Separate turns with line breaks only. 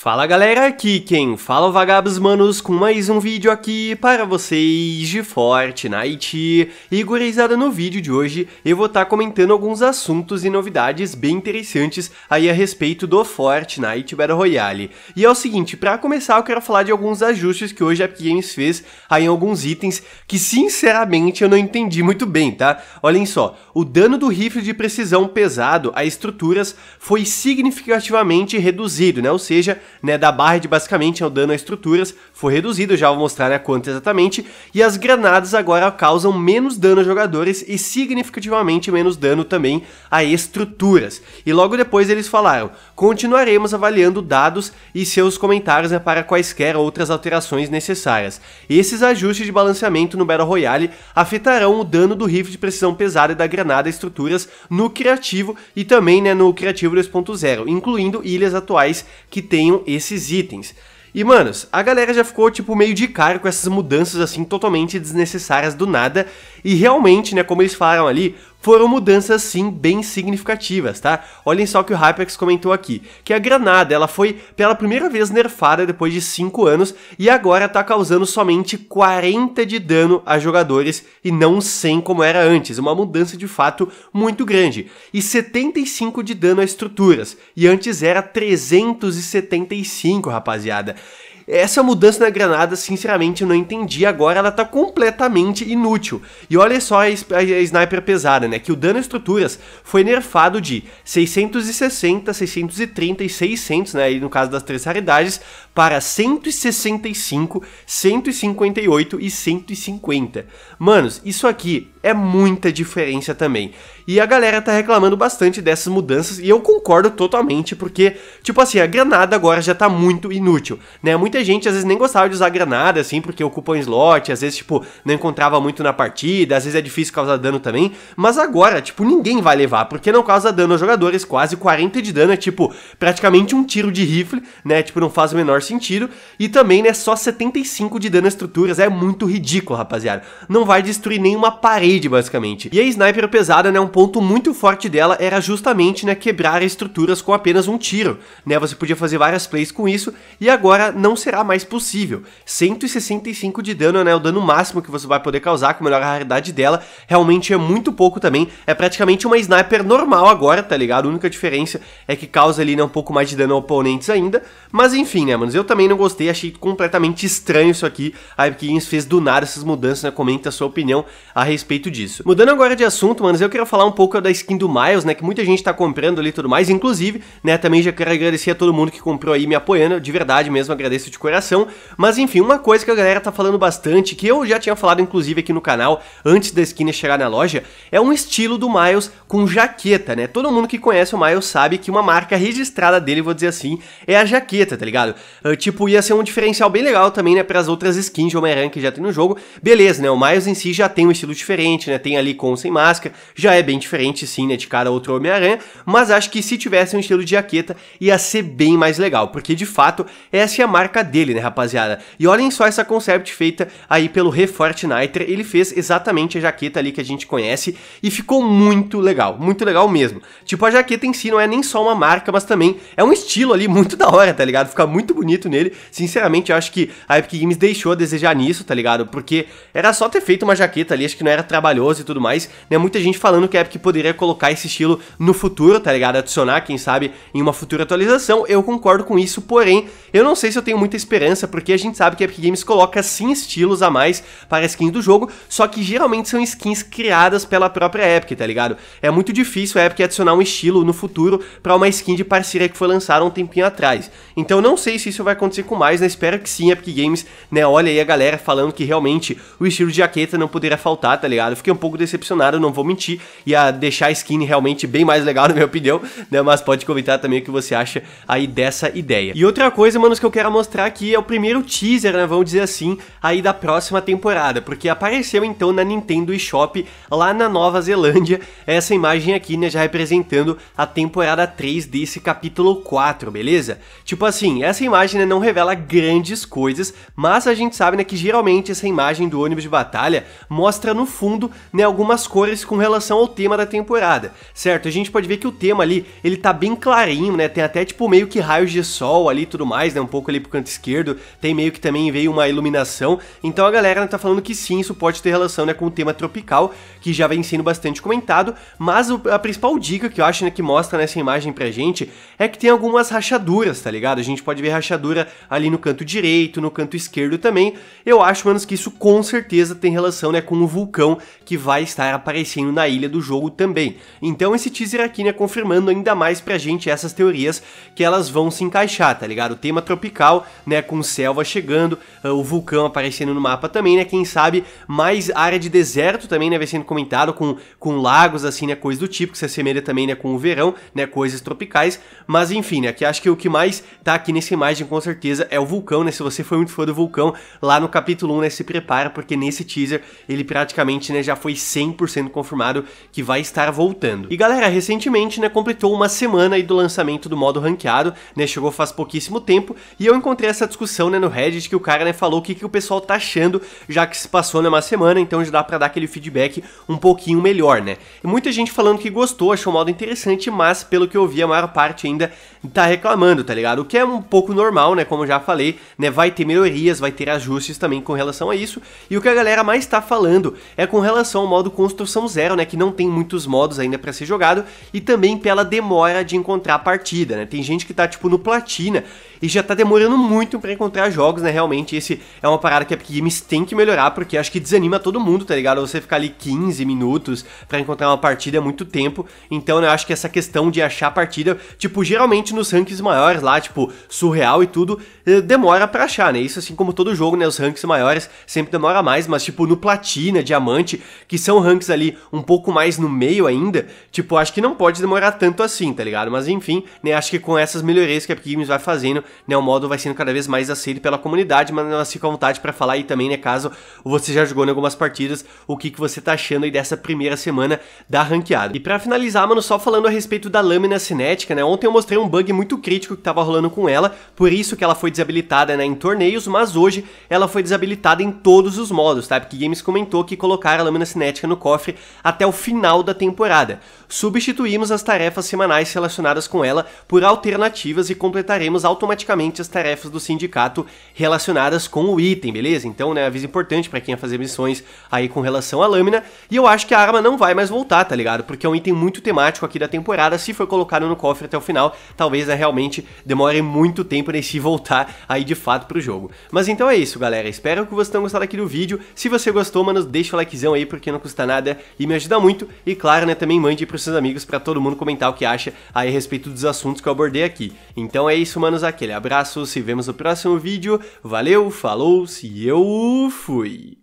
Fala galera, aqui quem fala é Vagabos Manos com mais um vídeo aqui para vocês de Fortnite. E gurizada, no vídeo de hoje eu vou estar tá comentando alguns assuntos e novidades bem interessantes aí a respeito do Fortnite Battle Royale. E é o seguinte, para começar eu quero falar de alguns ajustes que hoje a Epic Games fez aí em alguns itens que sinceramente eu não entendi muito bem, tá? Olhem só, o dano do rifle de precisão pesado a estruturas foi significativamente reduzido, né? Ou seja, né, da barra de basicamente é o dano a estruturas, foi reduzido, já vou mostrar né, quanto exatamente, e as granadas agora causam menos dano a jogadores e significativamente menos dano também a estruturas. E logo depois eles falaram, continuaremos avaliando dados e seus comentários né, para quaisquer outras alterações necessárias. Esses ajustes de balanceamento no Battle Royale afetarão o dano do rifle de precisão pesada e da granada a estruturas no criativo e também né, no criativo 2.0, incluindo ilhas atuais que tenham esses itens. E, manos, a galera já ficou, tipo, meio de cara com essas mudanças, assim, totalmente desnecessárias do nada. E realmente, né, como eles falaram ali, foram mudanças sim bem significativas, tá? Olhem só o que o HyperX comentou aqui, que a granada ela foi pela primeira vez nerfada depois de 5 anos e agora tá causando somente 40 de dano a jogadores e não 100 como era antes, uma mudança de fato muito grande, e 75 de dano a estruturas, e antes era 375, rapaziada. Essa mudança na Granada, sinceramente, eu não entendi. Agora ela tá completamente inútil. E olha só a, a, a sniper pesada, né? Que o dano estruturas foi nerfado de 660, 630 e 600, né? E no caso das três raridades, para 165, 158 e 150. Manos, isso aqui é muita diferença também. E a galera tá reclamando bastante dessas mudanças e eu concordo totalmente, porque, tipo assim, a granada agora já tá muito inútil, né? Muita gente às vezes nem gostava de usar granada, assim, porque ocupa um slot, às vezes, tipo, não encontrava muito na partida, às vezes é difícil causar dano também, mas agora, tipo, ninguém vai levar, porque não causa dano aos jogadores, quase 40 de dano, é tipo, praticamente um tiro de rifle, né? Tipo, não faz o menor sentido, e também, né, só 75 de dano a estruturas, é muito ridículo, rapaziada. Não vai destruir nenhuma parede, basicamente. E a sniper pesada, né, um ponto muito forte dela era justamente né, quebrar estruturas com apenas um tiro. Né? Você podia fazer várias plays com isso e agora não será mais possível. 165 de dano né, o dano máximo que você vai poder causar com a melhor raridade dela. Realmente é muito pouco também. É praticamente uma sniper normal agora, tá ligado? A única diferença é que causa ali né, um pouco mais de dano a oponentes ainda. Mas enfim, né, manos? Eu também não gostei, achei completamente estranho isso aqui. A Epic Games fez do nada essas mudanças, né? Comenta a sua opinião a respeito disso. Mudando agora de assunto, manos, eu quero falar um pouco da skin do Miles, né? Que muita gente tá comprando ali e tudo mais. Inclusive, né? Também já quero agradecer a todo mundo que comprou aí me apoiando. De verdade mesmo, agradeço de coração. Mas enfim, uma coisa que a galera tá falando bastante, que eu já tinha falado inclusive aqui no canal, antes da skin chegar na loja, é um estilo do Miles com jaqueta, né? Todo mundo que conhece o Miles sabe que uma marca registrada dele, vou dizer assim, é a jaqueta, tá ligado? Uh, tipo, ia ser um diferencial bem legal também, né? Para as outras skins de Homem-Aranha que já tem no jogo. Beleza, né? O Miles em si já tem um estilo diferente, né? Tem ali com sem máscara, já é bem diferente, sim, né, de cada outro Homem-Aranha, mas acho que se tivesse um estilo de jaqueta ia ser bem mais legal, porque de fato essa é a marca dele, né, rapaziada? E olhem só essa concept feita aí pelo Refortniter, ele fez exatamente a jaqueta ali que a gente conhece e ficou muito legal, muito legal mesmo. Tipo, a jaqueta em si não é nem só uma marca, mas também é um estilo ali muito da hora, tá ligado? Fica muito bonito nele. Sinceramente, eu acho que a Epic Games deixou a desejar nisso, tá ligado? Porque era só ter feito uma jaqueta ali, acho que não era trabalhoso e tudo mais, né? Muita gente falando que Cap é que poderia colocar esse estilo no futuro, tá ligado? Adicionar, quem sabe, em uma futura atualização. Eu concordo com isso, porém, eu não sei se eu tenho muita esperança, porque a gente sabe que a Epic Games coloca sim estilos a mais para skins do jogo, só que geralmente são skins criadas pela própria Epic, tá ligado? É muito difícil a Epic adicionar um estilo no futuro para uma skin de parceria que foi lançada um tempinho atrás. Então não sei se isso vai acontecer com mais, né? Espero que sim, Epic Games, né? Olha aí a galera falando que realmente o estilo de jaqueta não poderia faltar, tá ligado? Fiquei um pouco decepcionado, não vou mentir ia deixar a skin realmente bem mais legal, na minha opinião, né? Mas pode comentar também o que você acha aí dessa ideia. E outra coisa, manos, que eu quero mostrar aqui é o primeiro teaser, né? Vamos dizer assim, aí da próxima temporada, porque apareceu então na Nintendo eShop lá na Nova Zelândia essa imagem aqui, né? Já representando a temporada 3 desse capítulo 4, beleza? Tipo assim, essa imagem né, não revela grandes coisas, mas a gente sabe né, que geralmente essa imagem do ônibus de batalha mostra no fundo né, algumas cores com relação ao tema da temporada, certo? A gente pode ver que o tema ali, ele tá bem clarinho, né? Tem até tipo meio que raios de sol ali e tudo mais, né? Um pouco ali pro canto esquerdo, tem meio que também veio uma iluminação. Então a galera né, tá falando que sim, isso pode ter relação, né, com o tema tropical, que já vem sendo bastante comentado, mas a principal dica que eu acho, né, que mostra nessa imagem pra gente é que tem algumas rachaduras, tá ligado? A gente pode ver rachadura ali no canto direito, no canto esquerdo também. Eu acho, menos que isso com certeza tem relação, né, com o vulcão que vai estar aparecendo na ilha do jogo também. Então esse teaser aqui, né, confirmando ainda mais pra gente essas teorias que elas vão se encaixar, tá ligado? O tema tropical, né, com selva chegando, uh, o vulcão aparecendo no mapa também, né, quem sabe mais área de deserto também, né, vai sendo comentado com, com lagos, assim, né, coisa do tipo, que se assemelha também, né, com o verão, né, coisas tropicais, mas enfim, né, que acho que o que mais tá aqui nessa imagem com certeza é o vulcão, né, se você foi muito fã do vulcão, lá no capítulo 1, né, se prepara, porque nesse teaser ele praticamente, né, já foi 100% confirmado que que vai estar voltando. E galera, recentemente, né, completou uma semana aí do lançamento do modo ranqueado, né, chegou faz pouquíssimo tempo, e eu encontrei essa discussão, né, no Reddit, que o cara, né, falou o que, que o pessoal tá achando, já que se passou, né, uma semana, então já dá pra dar aquele feedback um pouquinho melhor, né. E muita gente falando que gostou, achou o modo interessante, mas pelo que eu vi, a maior parte ainda tá reclamando, tá ligado? O que é um pouco normal, né, como já falei, né, vai ter melhorias, vai ter ajustes também com relação a isso, e o que a galera mais tá falando é com relação ao modo construção zero, né, que não tem tem muitos modos ainda para ser jogado e também pela demora de encontrar a partida, né? Tem gente que tá tipo no platina e já tá demorando muito para encontrar jogos, né? Realmente esse é uma parada que a Epic Games tem que melhorar porque acho que desanima todo mundo, tá ligado? Você ficar ali 15 minutos para encontrar uma partida é muito tempo. Então, né, eu acho que essa questão de achar a partida, tipo, geralmente nos rankings maiores lá, tipo, surreal e tudo, eh, demora para achar, né? Isso assim como todo jogo, né, os rankings maiores sempre demora mais, mas tipo no platina, diamante, que são ranks ali um pouco mais no meio ainda, tipo, acho que não pode demorar tanto assim, tá ligado? Mas enfim, né, acho que com essas melhorias que a Epic Games vai fazendo, né, o modo vai sendo cada vez mais aceito pela comunidade, mas nós fica à vontade para falar aí também, né, caso você já jogou em algumas partidas, o que, que você tá achando aí dessa primeira semana da ranqueada. E para finalizar, mano, só falando a respeito da lâmina cinética, né, ontem eu mostrei um bug muito crítico que tava rolando com ela, por isso que ela foi desabilitada, né, em torneios, mas hoje ela foi desabilitada em todos os modos, tá? Porque Games comentou que colocaram a lâmina cinética no cofre até o final final da temporada. Substituímos as tarefas semanais relacionadas com ela por alternativas e completaremos automaticamente as tarefas do sindicato relacionadas com o item, beleza? Então, né, aviso importante para quem ia fazer missões aí com relação à lâmina. E eu acho que a arma não vai mais voltar, tá ligado? Porque é um item muito temático aqui da temporada. Se for colocado no cofre até o final, talvez né, realmente demore muito tempo nesse voltar aí de fato pro jogo. Mas então é isso, galera. Espero que vocês tenham gostado aqui do vídeo. Se você gostou, mano, deixa o likezão aí porque não custa nada e me ajuda muito e, claro, né, também mande para seus amigos para todo mundo comentar o que acha aí a respeito dos assuntos que eu abordei aqui. Então é isso, manos, aquele abraço, se vemos no próximo vídeo, valeu, falou, se eu fui!